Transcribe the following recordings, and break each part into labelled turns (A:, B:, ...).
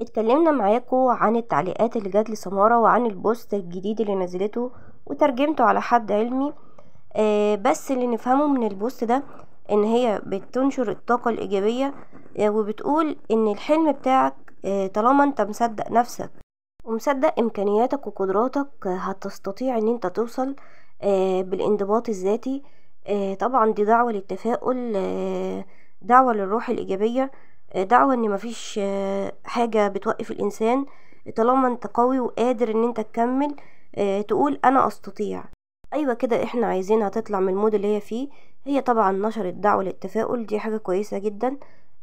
A: اتكلمنا معاكو عن التعليقات اللي جات لسمارة وعن البوست الجديد اللي نزلته وترجمته على حد علمي آه، بس اللي نفهمه من البوست ده ان هي بتنشر الطاقة الايجابية آه، وبتقول ان الحلم بتاعك آه، طالما انت مصدق نفسك ومصدق امكانياتك وقدراتك هتستطيع ان انت توصل بالانضباط الذاتي طبعا دي دعوة للتفاؤل دعوة للروح الايجابية دعوة ان مفيش آه، حاجة بتوقف الانسان طالما انت قوي وقادر ان انت تكمل آه، تقول انا استطيع ايوه كده احنا عايزينها تطلع من المود اللي هي فيه هي طبعا نشرت دعوة للتفاؤل دي حاجة كويسة جدا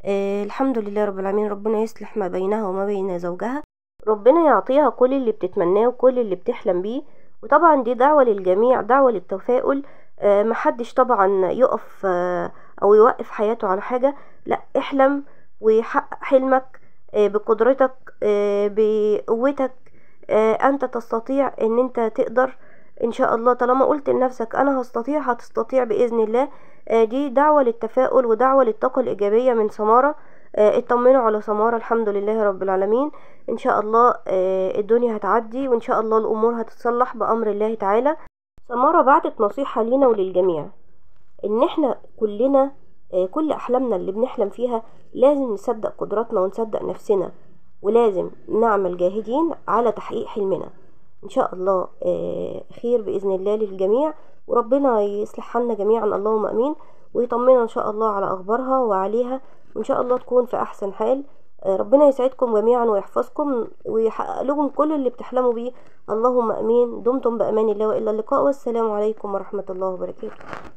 A: آه، الحمد لله رب العالمين ربنا يصلح ما بينها وما بين زوجها ربنا يعطيها كل اللي بتتمناه وكل اللي بتحلم بيه وطبعا دي دعوة للجميع دعوة للتفاؤل محدش طبعا يقف او يوقف حياته على حاجة لا احلم ويحقق حلمك آه، بقدرتك آه، بقوتك آه، انت تستطيع ان انت تقدر ان شاء الله طالما قلت لنفسك انا هستطيع هتستطيع باذن الله دي دعوة للتفاؤل ودعوة للطاقة الايجابية من سمارة اطمنوا على سمارة الحمد لله رب العالمين ان شاء الله الدنيا هتعدي وان شاء الله الامور هتتصلح بامر الله تعالى سمارة بعتت نصيحة لينا وللجميع ان احنا كلنا آه، كل أحلامنا اللي بنحلم فيها لازم نصدق قدراتنا ونصدق نفسنا ولازم نعمل جاهدين على تحقيق حلمنا إن شاء الله آه، خير بإذن الله للجميع وربنا يصلح حالنا جميعا اللهم أمين ويطمنا إن شاء الله على أخبارها وعليها وإن شاء الله تكون في أحسن حال آه، ربنا يسعدكم جميعا ويحفظكم ويحقق لكم كل اللي بتحلموا بيه اللهم امين دمتم بامان الله والى اللقاء والسلام عليكم ورحمه الله وبركاته